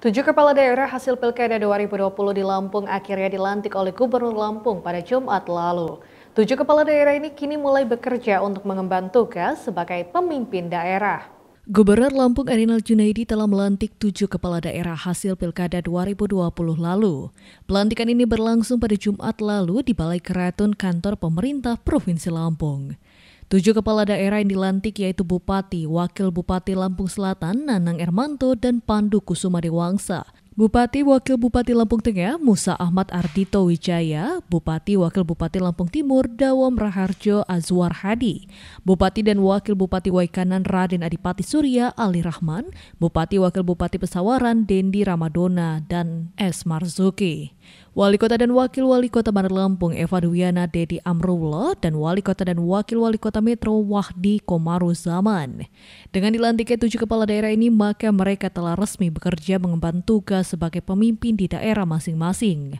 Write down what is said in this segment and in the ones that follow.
Tujuh kepala daerah hasil pilkada 2020 di Lampung akhirnya dilantik oleh Gubernur Lampung pada Jumat lalu. Tujuh kepala daerah ini kini mulai bekerja untuk mengemban tugas sebagai pemimpin daerah. Gubernur Lampung Arinal Junaidi telah melantik tujuh kepala daerah hasil Pilkada 2020 lalu. Pelantikan ini berlangsung pada Jumat lalu di Balai Keraton Kantor Pemerintah Provinsi Lampung. Tujuh kepala daerah yang dilantik yaitu Bupati, Wakil Bupati Lampung Selatan, Nanang Ermanto, dan Pandu Kusuma Dewangsa. Bupati Wakil Bupati Lampung Tengah Musa Ahmad Ardito Wijaya, Bupati Wakil Bupati Lampung Timur Dawam Raharjo Azwar Hadi, Bupati dan Wakil Bupati Waikanan Raden Adipati Surya Ali Rahman, Bupati Wakil Bupati Pesawaran Dendi Ramadona dan S. Marzuki. Wali Kota dan Wakil Wali Kota Bandar Lampung Eva Duyana Dedi Amrullah dan Wali Kota dan Wakil Wali Kota Metro Wahdi Komaru Zaman. Dengan dilantiknya tujuh kepala daerah ini, maka mereka telah resmi bekerja mengemban tugas sebagai pemimpin di daerah masing-masing.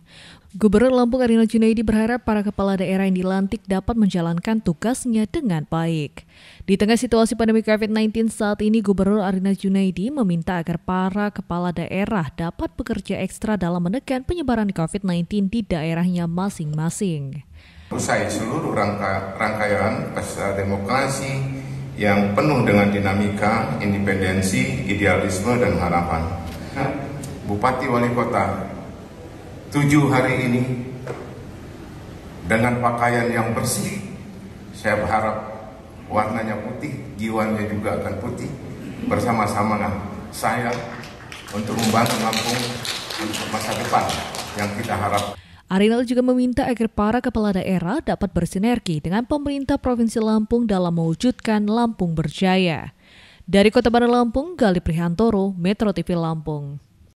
Gubernur Lampung Arina Junaidi berharap para kepala daerah yang dilantik dapat menjalankan tugasnya dengan baik. Di tengah situasi pandemi COVID-19 saat ini, Gubernur Arina Junaidi meminta agar para kepala daerah dapat bekerja ekstra dalam menekan penyebaran COVID-19. COVID-19 di daerahnya masing-masing. Usai seluruh rangka, rangkaian pesta demokrasi yang penuh dengan dinamika, independensi, idealisme, dan harapan. Nah, Bupati Wali Kota, tujuh hari ini dengan pakaian yang bersih, saya berharap warnanya putih, jiwanya juga akan putih. Bersama-sama nah, saya untuk membantu lampung untuk masa depan yang kita harap. Arinal juga meminta agar para kepala daerah dapat bersinergi dengan pemerintah Provinsi Lampung dalam mewujudkan Lampung Berjaya. Dari Kota Bandar Lampung, Gali Prihantoro, Metro TV Lampung.